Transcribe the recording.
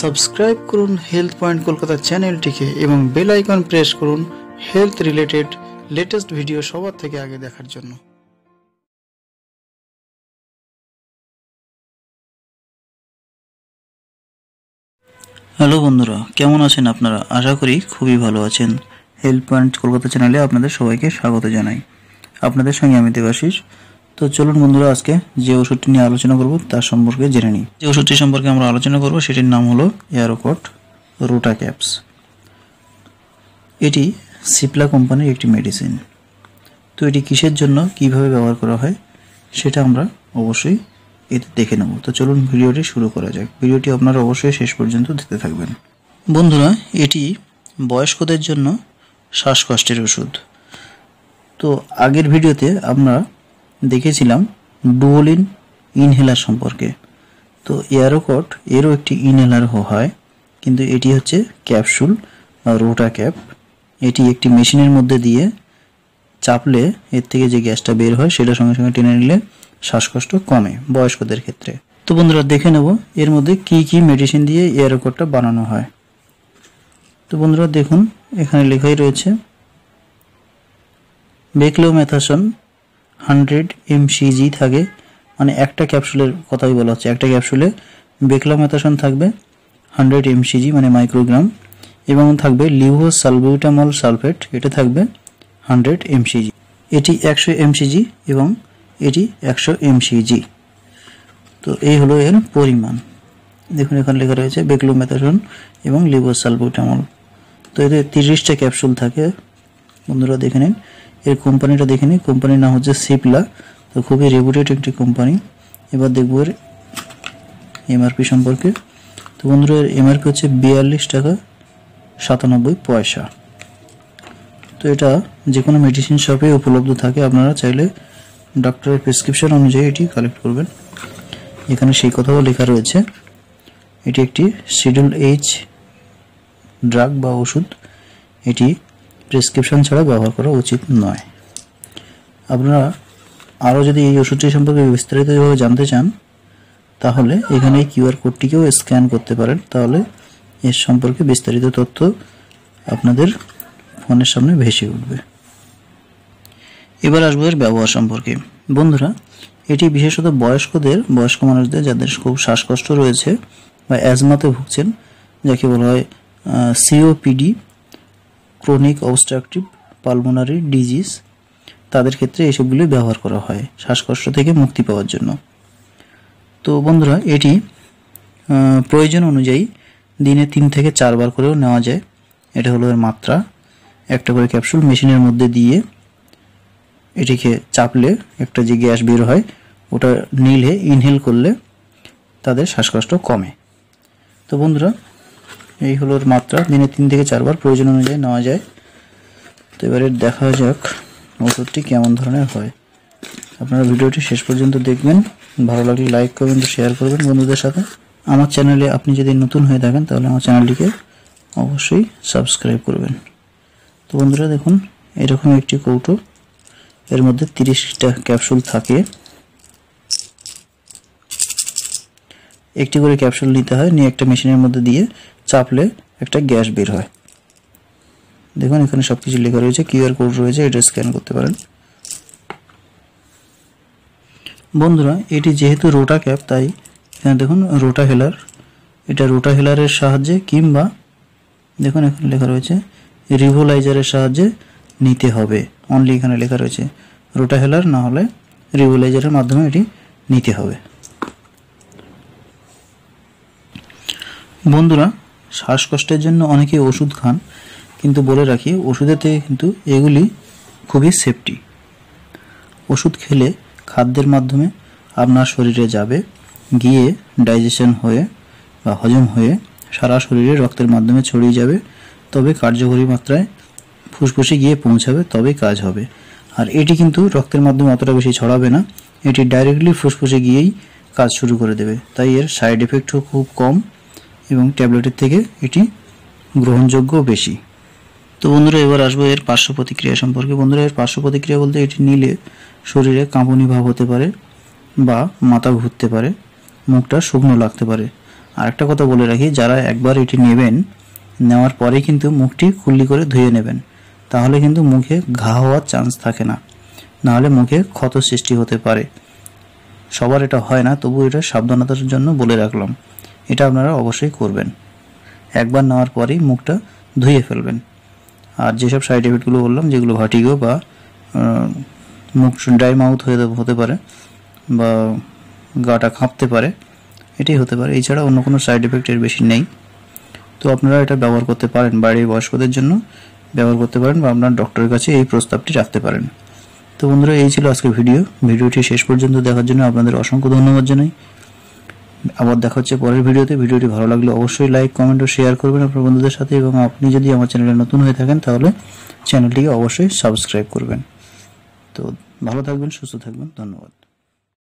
subscribe করুন health point Kolkata চ্যানেলটিকে এবং বেল আইকন প্রেস করুন হেলথ রিলেটেড লেটেস্ট ভিডিও সবার থেকে আগে দেখার জন্য হ্যালো বন্ধুরা কেমন আছেন আপনারা আশা করি খুবই ভালো আছেন হেলথ পয়েন্ট কলকাতা চ্যানেলে আপনাদের সবাইকে স্বাগত জানাই আপনাদের সঙ্গে আমি দেবাশিস তো চলুন বন্ধুরা আজকে যে ওষুধটি নিয়ে আলোচনা করব তার সম্পর্কে জেনে নিই যে ওষুধটি সম্পর্কে আমরা আলোচনা করব সেটির নাম হলো এয়ারোকট রোটা ক্যাপস এটি সিপলা কোম্পানির একটি মেডিসিন তো এটি কিসের জন্য কিভাবে ব্যবহার করা হয় সেটা আমরা অবশ্যই এতে দেখে নেব তো চলুন ভিডিওটি শুরু করা যাক ভিডিওটি আপনারা অবশ্যই শেষ পর্যন্ত দেখতে থাকবেন বন্ধুরা এটি বয়স্কদের জন্য শ্বাসকষ্টের ওষুধ তো আগের ভিডিওতে আমরা দেখেছিলাম ডুওলিন ইনহেলার সম্পর্কে তো এয়ারোকট এরও একটি ইনহেলার হয় কিন্তু এটি হচ্ছে ক্যাপসুল রোটা ক্যাপ এটি একটি মেশিনের মধ্যে দিয়ে চাপলে এর থেকে যে গ্যাসটা বের হয় সেটা সঙ্গে সঙ্গে টেনে নিলে শ্বাসকষ্ট কমে বয়স্কদের ক্ষেত্রে তো বন্ধুরা দেখে নেব এর মধ্যে কি কি মেডিসিন দিয়ে এয়ারোকটটা বানানো হয় তো বন্ধুরা দেখুন এখানে লেখাই রয়েছে বেক্লোমেথাসন হান্ড্রেড এমসিজি থাকে মানে একটা ক্যাপসুলের কথাই বলা হচ্ছে একটা ক্যাপসুলে বেকলামেথাসন থাকবে হান্ড্রেড এমসিজি মানে মাইক্রোগ্রাম এবং থাকবে লিউহো সালবিউটামল সালফেট এটা থাকবে হান্ড্রেড এমসিজি এটি একশো এমসিজি এবং এটি একশো এমসিজি তো এই হলো এর পরিমাণ দেখুন এখানে লেখা রয়েছে বেকলোমেথাসন এবং লিভোসালবুটামল তো এতে তিরিশটা ক্যাপসুল থাকে বন্ধুরা দেখে নিন এর কোম্পানিটা দেখে নিন কোম্পানির নাম হচ্ছে সিপলা তো খুবই রেপুটেড একটি কোম্পানি এবার দেখবো এর এমআরপি সম্পর্কে তো বন্ধুরা এর এমআরপি হচ্ছে বিয়াল্লিশ টাকা সাতানব্বই পয়সা তো এটা যে কোনো মেডিসিন শপে উপলব্ধ থাকে আপনারা চাইলে ডক্টরের প্রেসক্রিপশন অনুযায়ী এটি কালেক্ট করবেন এখানে সেই কথাও লেখা রয়েছে এটি একটি শিডিউল এইচ ড্রাগ বা ওষুধ এটি প্রেসক্রিপশন ছাড়া ব্যবহার করা উচিত নয় আপনারা আরও যদি এই ওষুধটি সম্পর্কে বিস্তারিতভাবে জানতে চান তাহলে এখানে এই কিউআর কোডটিকেও স্ক্যান করতে পারেন তাহলে এর সম্পর্কে বিস্তারিত তথ্য আপনাদের ফোনের সামনে ভেসে উঠবে এবার আসবো এর ব্যবহার সম্পর্কে বন্ধুরা এটি বিশেষত বয়স্কদের বয়স্ক মানুষদের যাদের খুব শ্বাসকষ্ট রয়েছে বা অ্যাজমাতে ভুগছেন যাকে বলা হয় COPD chronic obstructive pulmonary disease তাদের ক্ষেত্রে এসবগুলি ব্যবহার করা হয় শ্বাসকষ্ট থেকে মুক্তি পাওয়ার জন্য তো বন্ধুরা এটি প্রয়োজন অনুযায়ী দিনে তিন থেকে চারবার করেও নেওয়া যায় এটা হলো এর মাত্রা একটা করে ক্যাপসুল মেশিনের মধ্যে দিয়ে এটিকে চাপলে একটা যে গ্যাস বের হয় ওটা নীলে ইনহেল করলে তাদের শ্বাসকষ্ট কমে তো বন্ধুরা এই হলো মাত্রা দিনে তিন থেকে চারবার প্রয়োজন অনুযায়ী নেওয়া যায় তো এবারে দেখা যাক ওষুধটি কেমন ধরনের হয় আপনারা ভিডিওটি শেষ পর্যন্ত দেখবেন ভালো লাগলে লাইক করবেন শেয়ার করবেন বন্ধুদের সাথে আমার চ্যানেলে আপনি যদি নতুন হয়ে থাকেন তাহলে আমার চ্যানেলটিকে অবশ্যই সাবস্ক্রাইব করবেন তো বন্ধুরা দেখুন এরকম একটি কৌটো এর মধ্যে তিরিশটা ক্যাপসুল থাকে একটি করে ক্যাপসুল নিতে হয় নিয়ে একটা মেশিনের মধ্যে দিয়ে চাপলে একটা গ্যাস বের হয় দেখুন এখানে সব কিছু লেখা রয়েছে কিউআর কোড রয়েছে এটা স্ক্যান করতে পারেন বন্ধুরা এটি যেহেতু রোটা ক্যাপ তাই এখানে হ্যাঁ, দেখুন রোটা হেলার এটা রোটা হেলারের সাহায্যে কিংবা দেখুন এখানে লেখা রয়েছে রিভোলাইজারের সাহায্যে নিতে হবে অনলি এখানে লেখা রয়েছে রোটা হেলার না হলে রিভোলাইজারের মাধ্যমে এটি নিতে হবে বন্ধুরা শ্বাসকষ্টের জন্য অনেকে ওষুধ খান কিন্তু বলে রাখি ওষুধের থেকে কিন্তু এগুলি খুবই সেফটি ওষুধ খেলে খাদ্যের মাধ্যমে আপনার শরীরে যাবে গিয়ে ডাইজেশন হয়ে বা হজম হয়ে সারা শরীরে রক্তের মাধ্যমে ছড়িয়ে যাবে তবে কার্যকরী মাত্রায় ফুসফুসে গিয়ে পৌঁছাবে তবে কাজ হবে আর এটি কিন্তু রক্তের মাধ্যমে অতটা বেশি ছড়াবে না এটি ডাইরেক্টলি ফুসফুসে গিয়েই কাজ শুরু করে দেবে তাই এর সাইড এফেক্টও খুব কম এবং ট্যাবলেটের থেকে এটি গ্রহণযোগ্য বেশি তো বন্ধুরা এবার আসবো এর পার্শ্ব প্রতিক্রিয়া সম্পর্কে বন্ধুরা এর পার্শ্ব প্রতিক্রিয়া বলতে এটি নিলে শরীরে কাঁপুনি ভাব হতে পারে বা মাথা ঘুরতে পারে মুখটা শুকনো লাগতে পারে আর একটা কথা বলে রাখি যারা একবার এটি নেবেন নেওয়ার পরে কিন্তু মুখটি খুল্লি করে ধুয়ে নেবেন তাহলে কিন্তু মুখে ঘা হওয়ার চান্স থাকে না নাহলে মুখে ক্ষত সৃষ্টি হতে পারে সবার এটা হয় না তবু এটা সাবধানতার জন্য বলে রাখলাম এটা আপনারা অবশ্যই করবেন একবার নেওয়ার পরেই মুখটা ধুয়ে ফেলবেন আর যেসব সাইড এফেক্টগুলো বললাম যেগুলো ভাটিগো বা মুখ ড্রাই মাউথ হয়ে হতে পারে বা গাটা খাঁপতে পারে এটাই হতে পারে এছাড়া অন্য কোনো সাইড এফেক্ট এর বেশি নেই তো আপনারা এটা ব্যবহার করতে পারেন বাড়ির বয়স্কদের জন্য ব্যবহার করতে পারেন বা আপনার ডক্টরের কাছে এই প্রস্তাবটি রাখতে পারেন তো বন্ধুরা এই ছিল আজকের ভিডিও ভিডিওটি শেষ পর্যন্ত দেখার জন্য আপনাদের অসংখ্য ধন্যবাদ জানাই আবার দেখা হচ্ছে পরের ভিডিওতে ভিডিওটি ভালো লাগলে অবশ্যই লাইক কমেন্ট ও শেয়ার করবেন আপনার বন্ধুদের সাথে এবং আপনি যদি আমার চ্যানেলে নতুন হয়ে থাকেন তাহলে চ্যানেলটিকে অবশ্যই সাবস্ক্রাইব করবেন তো ভালো থাকবেন সুস্থ থাকবেন ধন্যবাদ